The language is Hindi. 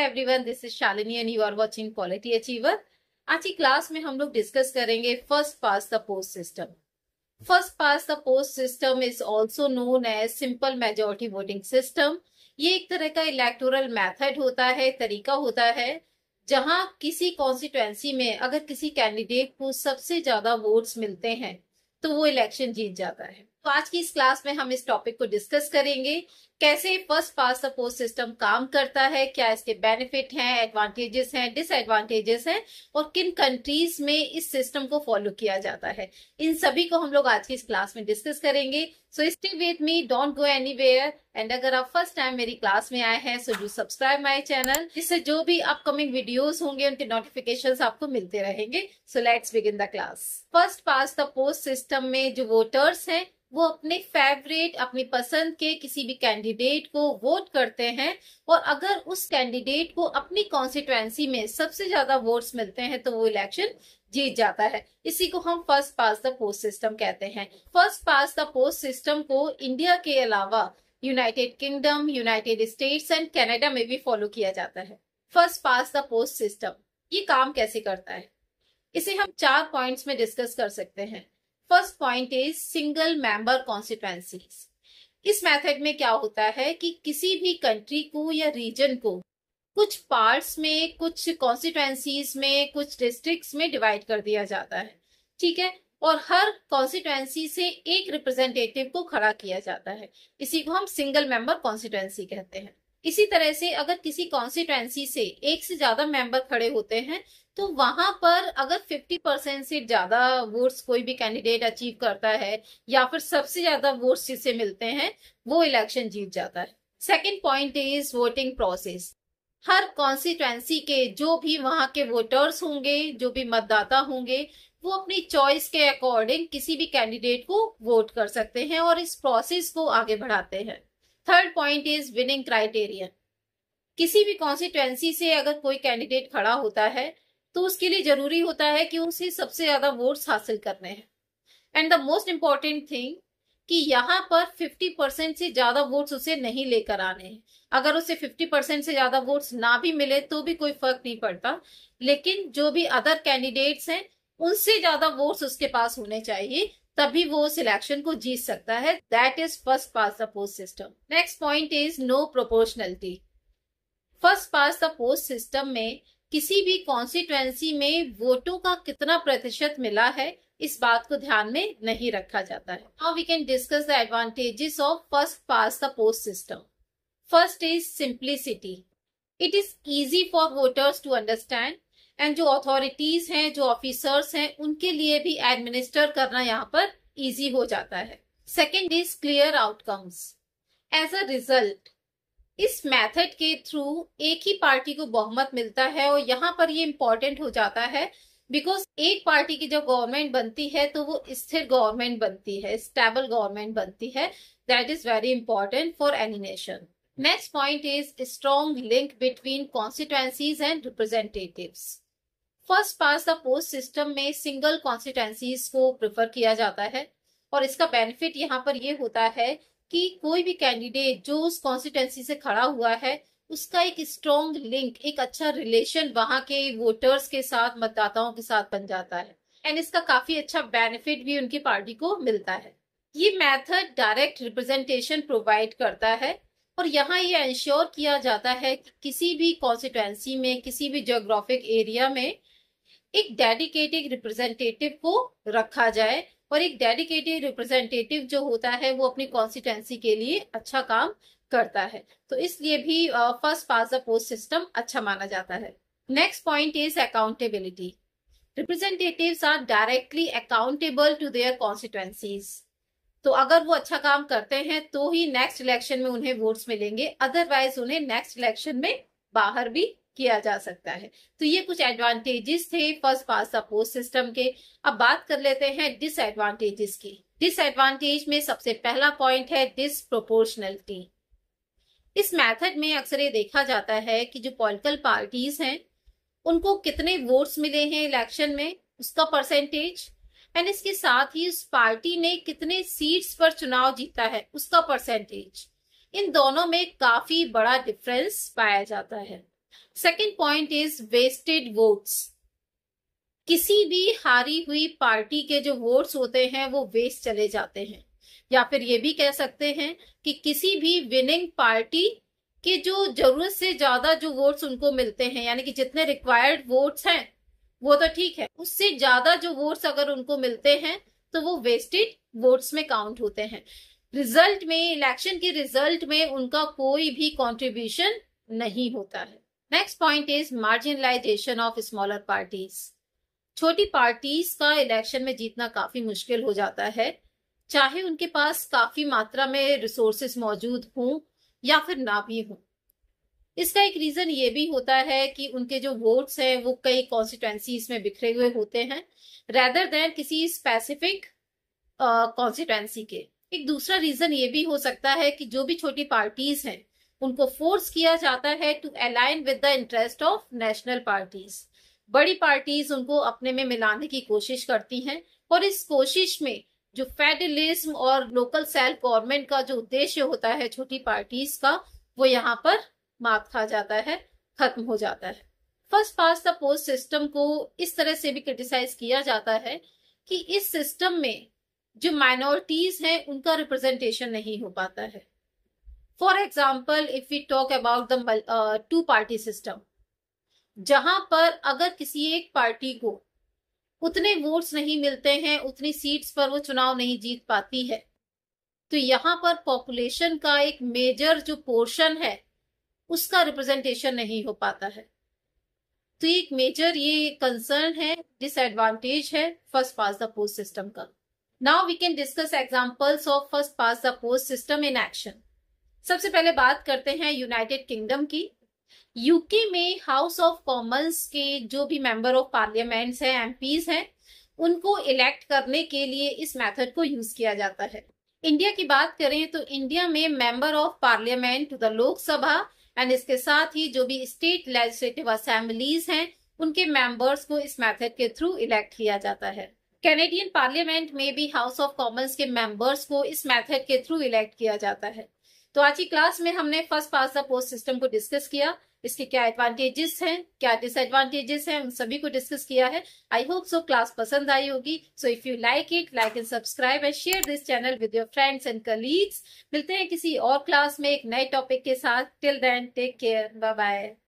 hi everyone this is Shalini and you are watching quality achiever आज की क्लास में हम लोग डिस्कस करेंगे first past the post system first past the post system is also known as simple majority voting system ये एक तरह का इलेक्टोरल मेथड होता है तरीका होता है जहां किसी कॉन्स्टिट्युएंसी में अगर किसी कैंडिडेट को सबसे ज्यादा वोट्स मिलते हैं तो वो इलेक्शन जीत जाता है तो आज की इस क्लास में हम इस टॉपिक को डिस्कस करेंगे कैसे first past the post system काम करता है क्या इसके बेनिफिट हैं एडवांटेजेस हैं डिसएडवांटेजेस हैं और किन कंट्रीज में इस सिस्टम को फॉलो किया जाता है इन सभी को हम लोग आज की इस क्लास में डिस्कस करेंगे so stay with me don't go any end अगर आप फर्स्ट टाइम मेरी क्लास में आए हैं so do subscribe my channel जिससे जो भी अपकमिंग वीडियोज होंगे उनके नोटिफिकेशन आपको मिलते रहेंगे so let's begin the class first past the post system में जो वोटर्स हैं वो अपने फेवरेट अपनी पसंद के किसी भी कैंडिडेट को वोट करते हैं और अगर उस कैंडिडेट को अपनी कॉन्स्टिट्युएंसी में सबसे ज्यादा वोट्स मिलते हैं तो वो इलेक्शन जीत जाता है इसी को हम first past the post system कहते हैं first past the post system को इंडिया के अलावा United Kingdom United States and Canada में भी फॉलो किया जाता है first past the post system ये काम कैसे करता है इसे हम चार पॉइंट्स में डिस्कस कर सकते हैं first point is single member constituencies इस मेथड में क्या होता है कि किसी भी कंट्री को या रीजन को कुछ पार्ट्स में कुछ कॉन्स्टिट्युएंसीज में कुछ डिस्ट्रिक्ट्स में डिवाइड कर दिया जाता है ठीक है और हर कॉन्स्टिट्युएंसी से एक रिप्रेजेंटेटिव को खड़ा किया जाता है इसी को हम सिंगल मेंबर कॉन्स्टिट्युएंसी कहते हैं इसी तरह से अगर किसी कॉन्स्टिट्युएंसी से एक से ज्यादा मेंबर खड़े होते हैं तो वहां पर अगर 50 परसेंट से ज्यादा वोट्स कोई भी कैंडिडेट अचीव करता है या फिर सबसे ज्यादा वोट्स जिसे मिलते हैं वो इलेक्शन जीत जाता है second point is voting process हर कॉन्स्टिट्युएंसी के जो भी वहां के वोटर्स होंगे जो भी मतदाता होंगे वो अपनी चॉइस के अकॉर्डिंग किसी भी कैंडिडेट को वोट कर सकते हैं और इस प्रोसेस को आगे बढ़ाते हैं third point is winning criterion किसी भी कॉन्स्टिट्युएंसी से अगर कोई कैंडिडेट खड़ा होता है तो उसके लिए जरूरी होता है कि उसे सबसे ज्यादा वोट्स हासिल करने हैं and the most important thing कि यहाँ पर 50 परसेंट से ज्यादा वोट्स उसे नहीं लेकर आने हैं अगर उसे 50 परसेंट से ज्यादा वोट्स ना भी मिले तो भी कोई फर्क नहीं पड़ता लेकिन जो भी अदर कैंडिडेट्स हैं उनसे ज्यादा वोट्स उसके पास होने चाहिए तभी वो उस इलेक्शन को जीत सकता है that is first past the post system next point is no proportionality first past the post system में किसी भी कॉन्स्टिट्युएंसी में वोटों का कितना प्रतिशत मिला है इस बात को ध्यान में नहीं रखा जाता है how we can discuss the advantages of first past the post system first is simplicity it is easy for voters to understand and जो अथॉरिटीज हैं जो ऑफिसर्स हैं उनके लिए भी एडमिनिस्टर करना यहाँ पर इजी हो जाता है second is clear outcomes as a result इस मेथड के थ्रू एक ही पार्टी को बहुमत मिलता है और यहाँ पर ये इम्पोर्टेंट हो जाता है बिकॉज एक पार्टी की जब गवर्नमेंट बनती है तो वो स्थिर गवर्नमेंट बनती है स्टेबल गवर्नमेंट बनती है that is very important for any nation next point is strong link between constituencies and representatives first past the post system में सिंगल कॉन्स्टिटेंसीज को प्रेफर किया जाता है और इसका बेनिफिट यहाँ पर यह होता है कि कोई भी कैंडिडेट जो उस कॉन्स्टिटेंसी से खड़ा हुआ है उसका एक स्ट्रॉन्ग लिंक एक अच्छा रिलेशन वहां के वोटर्स के साथ मतदाताओं के साथ बन जाता है एंड इसका काफी अच्छा बेनिफिट भी उनकी पार्टी को मिलता है ये मेथड डायरेक्ट रिप्रेजेंटेशन प्रोवाइड करता है और यहाँ ये इंश्योर किया जाता है कि किसी भी कॉन्स्टिट्युएंसी में किसी भी जोग्राफिक एरिया में एक डेडिकेटेड रिप्रेजेंटेटिव को रखा जाए और एक डेडिकेटेड रिप्रेजेंटेटिव जो होता है वो अपनी कॉन्स्टिट्यूंसी के लिए अच्छा काम करता है तो इसलिए भी first past the post system अच्छा माना जाता है next point is accountability representative are directly accountable to their constituencies तो अगर वो अच्छा काम करते हैं तो ही नेक्स्ट इलेक्शन में उन्हें वोट्स मिलेंगे अदरवाइज उन्हें नेक्स्ट इलेक्शन में बाहर भी किया जा सकता है तो ये कुछ एडवांटेजेस थे first past the post system के अब बात कर लेते हैं डिसएडवांटेजेस की डिसएडवांटेज में सबसे पहला पॉइंट है डिसप्रोपोर्शनलिटी इस मेथड में अक्सर ये देखा जाता है कि जो पॉलिटिकल पार्टीज हैं उनको कितने वोट्स मिले हैं इलेक्शन में उसका परसेंटेज एंड इसके साथ ही उस पार्टी ने कितने सीट्स पर चुनाव जीता है उसका परसेंटेज इन दोनों में काफी बड़ा डिफरेंस पाया जाता है second point is wasted votes किसी भी हारी हुई पार्टी के जो वोट्स होते हैं वो वेस्ट चले जाते हैं या फिर ये भी कह सकते हैं कि किसी भी विनिंग पार्टी के जो जरूरत से ज्यादा जो वोट्स उनको मिलते हैं यानी कि जितने रिक्वायर्ड वोट्स हैं वो तो ठीक है उससे ज्यादा जो वोट्स अगर उनको मिलते हैं तो वो वेस्टेड वोट्स में काउंट होते हैं रिजल्ट में इलेक्शन के रिजल्ट में उनका कोई भी कॉन्ट्रीब्यूशन नहीं होता है next point is marginalisation of smaller parties छोटी पार्टीज का इलेक्शन में जीतना काफी मुश्किल हो जाता है चाहे उनके पास काफी मात्रा में रिसोर्सेस मौजूद हों या फिर ना भी हों इसका एक रीजन ये भी होता है कि उनके जो वोट्स हैं वो कई कॉन्स्टिट्यूंसीज में बिखरे हुए होते हैं रेदर देन किसी स्पेसिफिक कॉन्स्टिट्यूंसी के एक दूसरा रीजन ये भी हो सकता है कि जो भी छोटी पार्टीज हैं उनको फोर्स किया जाता है to align with the interest of national parties बड़ी पार्टीज उनको अपने में मिलाने की कोशिश करती हैं और इस कोशिश में जो फेडरलिज्म और लोकल सेल्फ गवर्नमेंट का जो उद्देश्य होता है छोटी पार्टीज का वो यहाँ पर मात खा जाता है खत्म हो जाता है first past the post system को इस तरह से भी क्रिटिसाइज किया जाता है कि इस सिस्टम में जो माइनॉरिटीज हैं उनका रिप्रेजेंटेशन नहीं हो पाता है for example if we talk about the two party system जहां पर अगर किसी एक पार्टी को उतने वोट्स नहीं मिलते हैं उतनी सीट्स पर वो चुनाव नहीं जीत पाती है तो यहाँ पर पॉपुलेशन का एक मेजर जो पोर्शन है उसका रिप्रेजेंटेशन नहीं हो पाता है तो एक मेजर ये कंसर्न है डिसएडवांटेज है first past the post system का now we can discuss examples of first past the post system in action सबसे पहले बात करते हैं यूनाइटेड किंगडम की यूके में हाउस ऑफ कॉमन्स के जो भी मेंबर ऑफ पार्लियामेंट्स हैं एमपीज हैं उनको इलेक्ट करने के लिए इस मेथड को यूज किया जाता है इंडिया की बात करें तो इंडिया में member of parliament the Lok Sabha and इसके साथ ही जो भी स्टेट लेजिस्लेटिव असेंबलीज हैं उनके मेंबर्स को इस मेथड के थ्रू इलेक्ट किया जाता है कैनेडियन पार्लियामेंट में भी हाउस ऑफ कॉमन्स के मेंबर्स को इस मेथड के थ्रू इलेक्ट किया जाता है तो आज की क्लास में हमने first past the post system को डिस्कस किया इसके क्या एडवांटेजेस हैं क्या डिसएडवांटेजेस हैं उन सभी को डिस्कस किया है आई होप सो क्लास पसंद आई होगी so if you like it like and subscribe and share this channel with your friends and colleagues मिलते हैं किसी और क्लास में एक नए टॉपिक के साथ till then take care bye bye